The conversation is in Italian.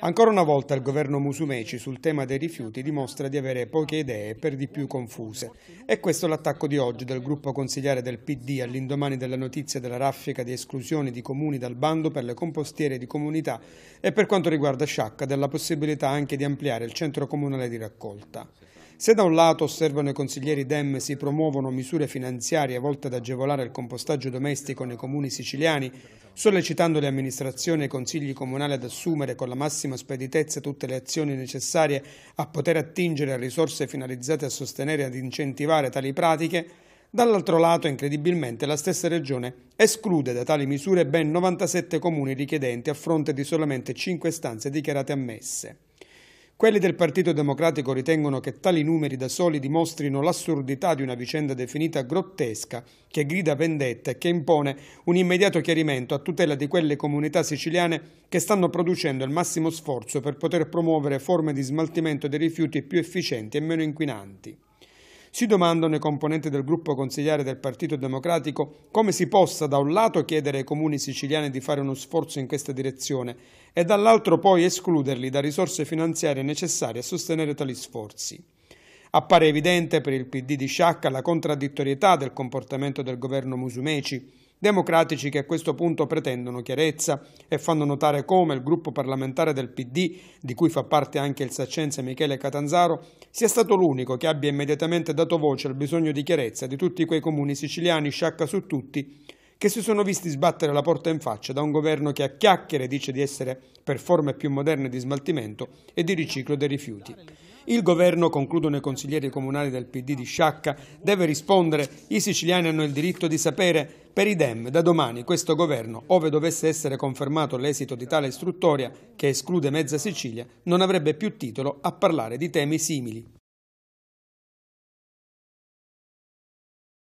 Ancora una volta il governo Musumeci sul tema dei rifiuti dimostra di avere poche idee per di più confuse. E questo l'attacco di oggi del gruppo consigliare del PD all'indomani della notizia della raffica di esclusione di comuni dal bando per le compostiere di comunità e per quanto riguarda Sciacca della possibilità anche di ampliare il centro comunale di raccolta. Se da un lato, osservano i consiglieri Dem, si promuovono misure finanziarie volte ad agevolare il compostaggio domestico nei comuni siciliani, sollecitando le amministrazioni e i consigli comunali ad assumere con la massima speditezza tutte le azioni necessarie a poter attingere a risorse finalizzate a sostenere e ad incentivare tali pratiche, Dall'altro lato, incredibilmente, la stessa Regione esclude da tali misure ben 97 comuni richiedenti a fronte di solamente 5 stanze dichiarate ammesse. Quelli del Partito Democratico ritengono che tali numeri da soli dimostrino l'assurdità di una vicenda definita grottesca, che grida vendetta e che impone un immediato chiarimento a tutela di quelle comunità siciliane che stanno producendo il massimo sforzo per poter promuovere forme di smaltimento dei rifiuti più efficienti e meno inquinanti si domandano i componenti del gruppo consigliare del Partito Democratico come si possa da un lato chiedere ai comuni siciliani di fare uno sforzo in questa direzione e dall'altro poi escluderli da risorse finanziarie necessarie a sostenere tali sforzi. Appare evidente per il PD di Sciacca la contraddittorietà del comportamento del governo Musumeci, democratici che a questo punto pretendono chiarezza e fanno notare come il gruppo parlamentare del PD, di cui fa parte anche il saccense Michele Catanzaro, sia stato l'unico che abbia immediatamente dato voce al bisogno di chiarezza di tutti quei comuni siciliani, sciacca su tutti, che si sono visti sbattere la porta in faccia da un governo che a chiacchiere dice di essere per forme più moderne di smaltimento e di riciclo dei rifiuti. Il governo, concludono i consiglieri comunali del PD di Sciacca, deve rispondere. I siciliani hanno il diritto di sapere. Per i Dem, da domani questo governo, ove dovesse essere confermato l'esito di tale istruttoria, che esclude mezza Sicilia, non avrebbe più titolo a parlare di temi simili.